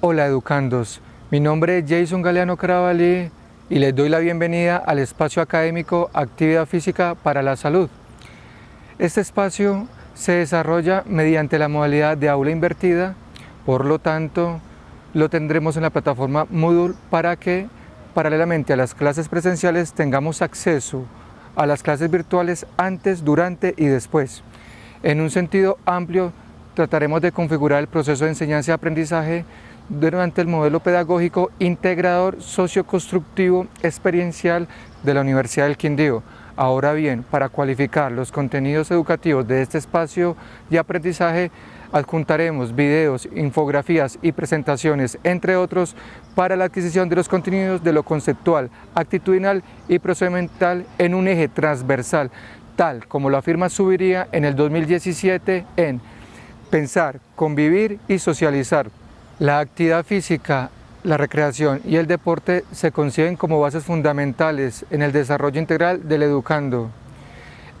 Hola educandos, mi nombre es Jason Galeano Cravali y les doy la bienvenida al espacio académico Actividad Física para la Salud. Este espacio se desarrolla mediante la modalidad de aula invertida, por lo tanto lo tendremos en la plataforma Moodle para que paralelamente a las clases presenciales tengamos acceso a las clases virtuales antes, durante y después. En un sentido amplio trataremos de configurar el proceso de enseñanza y aprendizaje durante el modelo pedagógico integrador socioconstructivo experiencial de la Universidad del Quindío. Ahora bien, para cualificar los contenidos educativos de este espacio de aprendizaje, adjuntaremos videos, infografías y presentaciones, entre otros, para la adquisición de los contenidos de lo conceptual, actitudinal y procedimental en un eje transversal, tal como lo afirma Subiría en el 2017 en Pensar, Convivir y Socializar, la actividad física, la recreación y el deporte se conciben como bases fundamentales en el desarrollo integral del educando.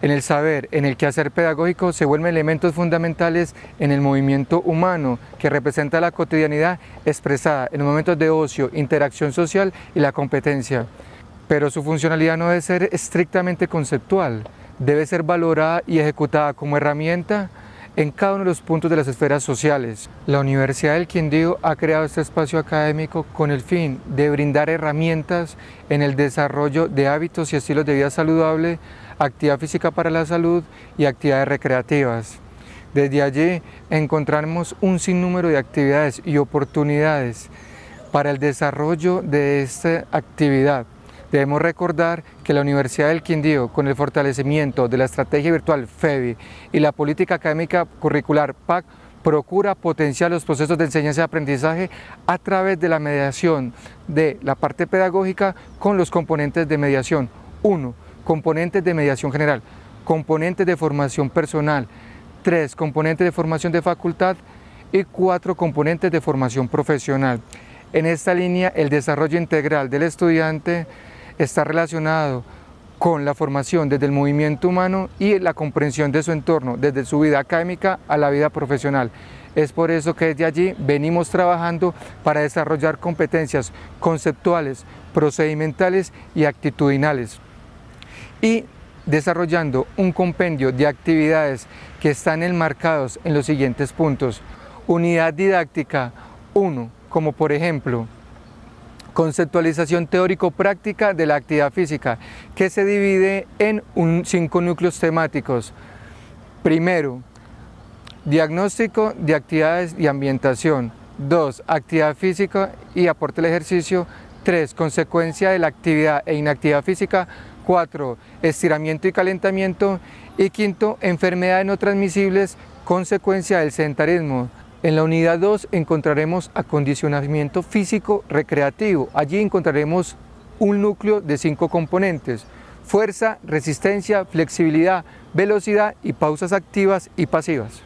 En el saber, en el quehacer pedagógico, se vuelven elementos fundamentales en el movimiento humano que representa la cotidianidad expresada en momentos de ocio, interacción social y la competencia. Pero su funcionalidad no debe ser estrictamente conceptual, debe ser valorada y ejecutada como herramienta en cada uno de los puntos de las esferas sociales. La Universidad del Quindío ha creado este espacio académico con el fin de brindar herramientas en el desarrollo de hábitos y estilos de vida saludable, actividad física para la salud y actividades recreativas. Desde allí encontramos un sinnúmero de actividades y oportunidades para el desarrollo de esta actividad Debemos recordar que la Universidad del Quindío, con el fortalecimiento de la estrategia virtual FEBI y la política académica curricular PAC, procura potenciar los procesos de enseñanza y aprendizaje a través de la mediación de la parte pedagógica con los componentes de mediación. 1. Componentes de mediación general, componentes de formación personal, tres, Componentes de formación de facultad y cuatro, Componentes de formación profesional. En esta línea, el desarrollo integral del estudiante está relacionado con la formación desde el movimiento humano y la comprensión de su entorno, desde su vida académica a la vida profesional. Es por eso que desde allí venimos trabajando para desarrollar competencias conceptuales, procedimentales y actitudinales. Y desarrollando un compendio de actividades que están enmarcados en los siguientes puntos. Unidad didáctica 1, como por ejemplo conceptualización teórico-práctica de la actividad física, que se divide en cinco núcleos temáticos. Primero, diagnóstico de actividades y ambientación. Dos, Actividad física y aporte al ejercicio. Tres, Consecuencia de la actividad e inactividad física. Cuatro, Estiramiento y calentamiento. Y quinto, enfermedades no transmisibles, consecuencia del sedentarismo. En la unidad 2 encontraremos acondicionamiento físico recreativo. Allí encontraremos un núcleo de cinco componentes, fuerza, resistencia, flexibilidad, velocidad y pausas activas y pasivas.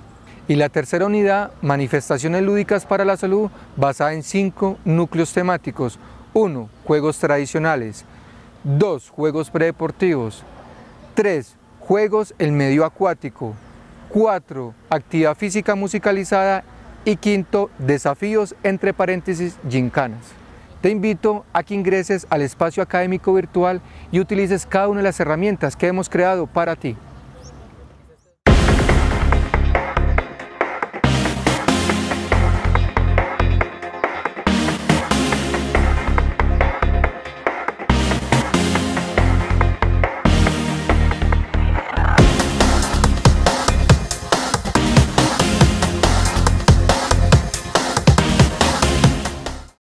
Y la tercera unidad, manifestaciones lúdicas para la salud, basada en cinco núcleos temáticos. 1. Juegos tradicionales. 2. Juegos predeportivos. 3. Juegos en medio acuático. 4. Actividad física musicalizada y quinto, desafíos entre paréntesis gincanas. Te invito a que ingreses al espacio académico virtual y utilices cada una de las herramientas que hemos creado para ti.